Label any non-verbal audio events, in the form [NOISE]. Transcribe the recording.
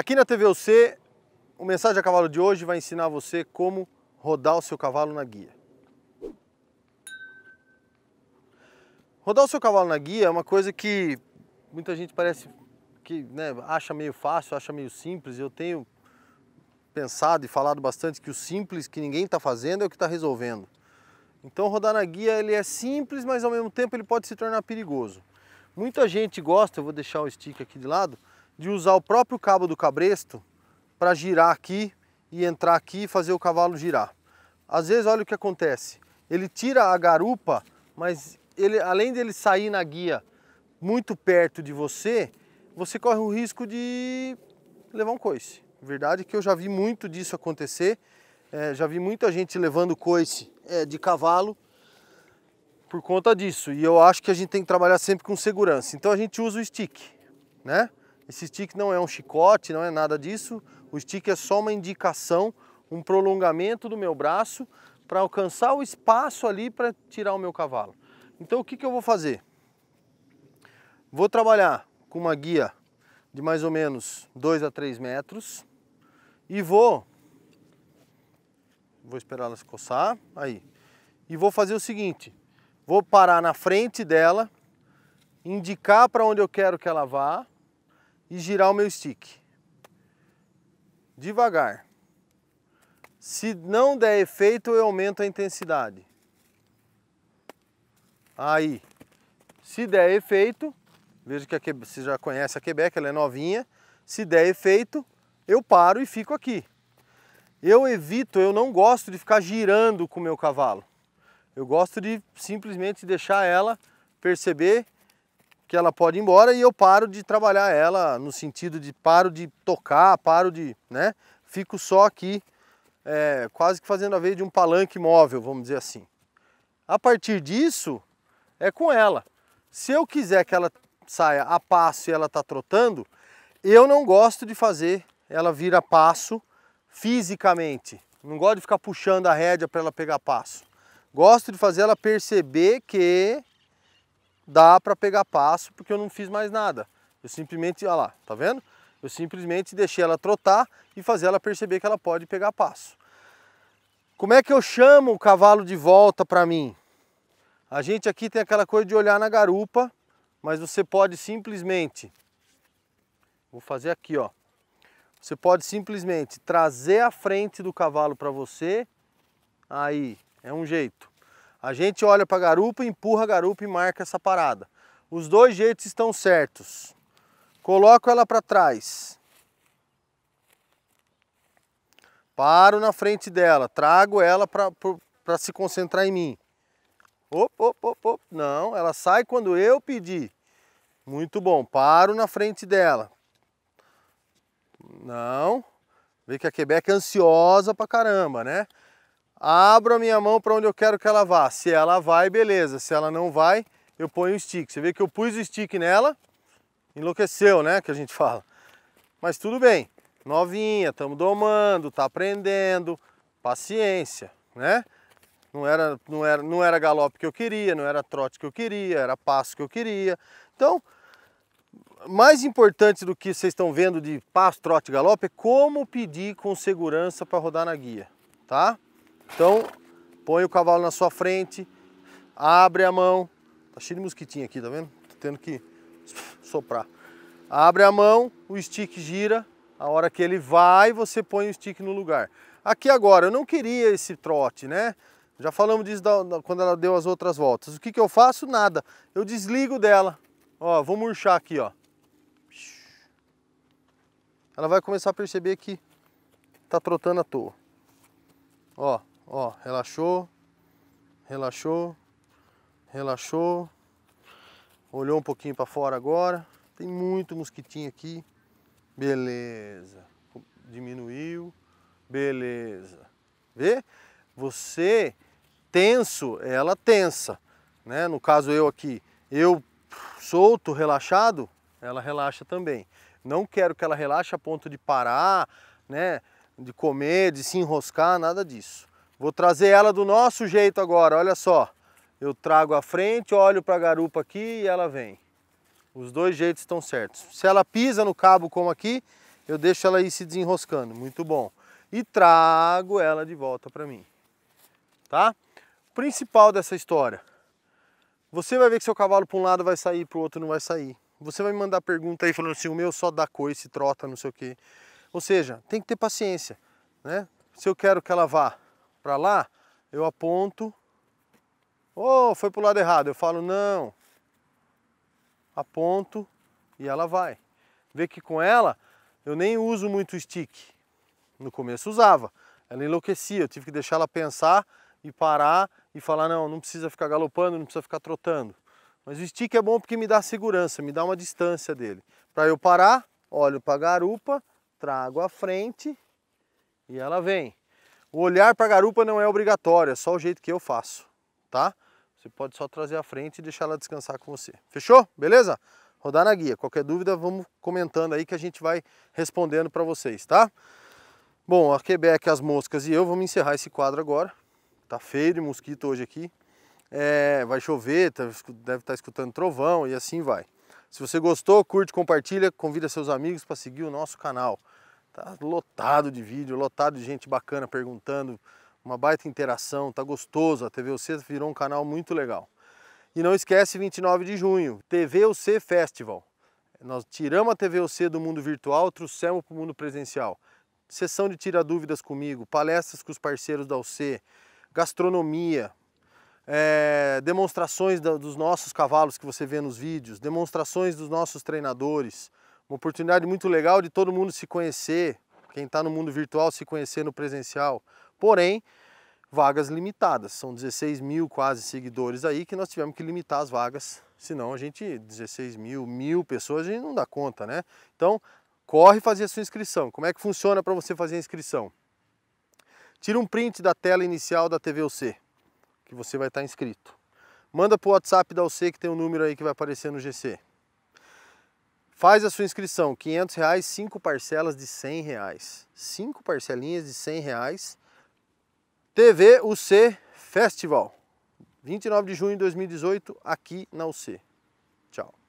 Aqui na TVUC, o Mensagem a Cavalo de hoje vai ensinar você como rodar o seu cavalo na guia. Rodar o seu cavalo na guia é uma coisa que muita gente parece que né, acha meio fácil, acha meio simples. Eu tenho pensado e falado bastante que o simples que ninguém está fazendo é o que está resolvendo. Então rodar na guia ele é simples, mas ao mesmo tempo ele pode se tornar perigoso. Muita gente gosta, eu vou deixar o stick aqui de lado, de usar o próprio cabo do cabresto para girar aqui e entrar aqui e fazer o cavalo girar. Às vezes, olha o que acontece. Ele tira a garupa, mas ele, além dele sair na guia muito perto de você, você corre o risco de levar um coice. Verdade que eu já vi muito disso acontecer. É, já vi muita gente levando coice é, de cavalo por conta disso. E eu acho que a gente tem que trabalhar sempre com segurança. Então a gente usa o stick, né? Esse stick não é um chicote, não é nada disso. O stick é só uma indicação, um prolongamento do meu braço para alcançar o espaço ali para tirar o meu cavalo. Então o que, que eu vou fazer? Vou trabalhar com uma guia de mais ou menos 2 a 3 metros e vou... Vou esperar ela se coçar, aí. E vou fazer o seguinte, vou parar na frente dela, indicar para onde eu quero que ela vá, e girar o meu stick. Devagar. Se não der efeito, eu aumento a intensidade. Aí, se der efeito, veja que a, você já conhece a Quebec, ela é novinha. Se der efeito, eu paro e fico aqui. Eu evito, eu não gosto de ficar girando com o meu cavalo. Eu gosto de simplesmente deixar ela perceber que ela pode ir embora e eu paro de trabalhar ela no sentido de paro de tocar, paro de, né? Fico só aqui é, quase que fazendo a vez de um palanque móvel, vamos dizer assim. A partir disso é com ela. Se eu quiser que ela saia a passo e ela está trotando, eu não gosto de fazer ela vir a passo fisicamente. Não gosto de ficar puxando a rédea para ela pegar passo. Gosto de fazer ela perceber que dá para pegar passo porque eu não fiz mais nada. Eu simplesmente, olha lá, tá vendo? Eu simplesmente deixei ela trotar e fazer ela perceber que ela pode pegar passo. Como é que eu chamo o cavalo de volta para mim? A gente aqui tem aquela coisa de olhar na garupa, mas você pode simplesmente, vou fazer aqui ó, você pode simplesmente trazer a frente do cavalo para você, aí é um jeito. A gente olha para a garupa, empurra a garupa e marca essa parada. Os dois jeitos estão certos. Coloco ela para trás. Paro na frente dela, trago ela para se concentrar em mim. Op, op, op, op. Não, ela sai quando eu pedir. Muito bom, paro na frente dela. Não, vê que a Quebec é ansiosa pra caramba, né? abro a minha mão para onde eu quero que ela vá. Se ela vai, beleza. Se ela não vai, eu ponho o stick. Você vê que eu pus o stick nela, enlouqueceu, né, que a gente [LAUGHS] fala. Mas tudo bem, novinha, estamos domando, tá aprendendo, paciência, né? Não era, não, era, não era galope que eu queria, não era trote que eu queria, era passo que eu queria. Então, mais importante do que vocês estão vendo de passo, trote e galope é como pedir com segurança para rodar na guia, tá? Então, põe o cavalo na sua frente, abre a mão. Tá cheio de mosquitinho aqui, tá vendo? Tô tendo que [LAUGHS] soprar. Abre a mão, o stick gira. A hora que ele vai, você põe o stick no lugar. Aqui agora, eu não queria esse trote, né? Já falamos disso da, da, quando ela deu as outras voltas. O que, que eu faço? Nada. Eu desligo dela. Ó, vou murchar aqui, ó. Ela vai começar a perceber que tá trotando à toa. Ó, Ó, relaxou, relaxou, relaxou. Olhou um pouquinho para fora agora. Tem muito mosquitinho aqui. Beleza. Diminuiu. Beleza. Vê? Você tenso, ela tensa. Né? No caso eu aqui, eu solto, relaxado, ela relaxa também. Não quero que ela relaxe a ponto de parar, né? de comer, de se enroscar, nada disso. Vou trazer ela do nosso jeito agora, olha só. Eu trago a frente, olho para a garupa aqui e ela vem. Os dois jeitos estão certos. Se ela pisa no cabo como aqui, eu deixo ela ir se desenroscando, muito bom. E trago ela de volta para mim, tá? Principal dessa história, você vai ver que seu cavalo para um lado vai sair, para o outro não vai sair. Você vai me mandar pergunta aí falando assim, o meu só dá coice, trota, não sei o quê. Ou seja, tem que ter paciência, né? Se eu quero que ela vá para lá, eu aponto. Oh, foi para o lado errado. Eu falo, não. Aponto e ela vai. Vê que com ela, eu nem uso muito stick. No começo usava. Ela enlouquecia, eu tive que deixar ela pensar e parar e falar, não, não precisa ficar galopando, não precisa ficar trotando. Mas o stick é bom porque me dá segurança, me dá uma distância dele. Para eu parar, olho para a garupa, trago a frente e ela vem. O olhar para a garupa não é obrigatório, é só o jeito que eu faço, tá? Você pode só trazer à frente e deixar ela descansar com você. Fechou? Beleza? Rodar na guia. Qualquer dúvida, vamos comentando aí que a gente vai respondendo para vocês, tá? Bom, a Quebec, as moscas e eu vamos encerrar esse quadro agora. Tá feio de mosquito hoje aqui. É, vai chover, tá, deve estar tá escutando trovão e assim vai. Se você gostou, curte, compartilha, convida seus amigos para seguir o nosso canal. Tá lotado de vídeo, lotado de gente bacana perguntando, uma baita interação, tá gostoso. A TVOC virou um canal muito legal. E não esquece 29 de junho, TVOC Festival. Nós tiramos a TVOC do mundo virtual, trouxemos para o mundo presencial. Sessão de tira dúvidas comigo, palestras com os parceiros da UC, gastronomia, é, demonstrações da, dos nossos cavalos que você vê nos vídeos, demonstrações dos nossos treinadores, uma oportunidade muito legal de todo mundo se conhecer, quem está no mundo virtual se conhecer no presencial. Porém, vagas limitadas. São 16 mil quase seguidores aí que nós tivemos que limitar as vagas. Senão a gente, 16 mil, mil pessoas, a gente não dá conta, né? Então, corre fazer a sua inscrição. Como é que funciona para você fazer a inscrição? Tira um print da tela inicial da TVUC, que você vai estar tá inscrito. Manda para o WhatsApp da UC que tem um número aí que vai aparecer no GC. Faz a sua inscrição, 500 reais, 5 parcelas de 100 reais. 5 parcelinhas de 100 reais. TV UC Festival, 29 de junho de 2018, aqui na UC. Tchau.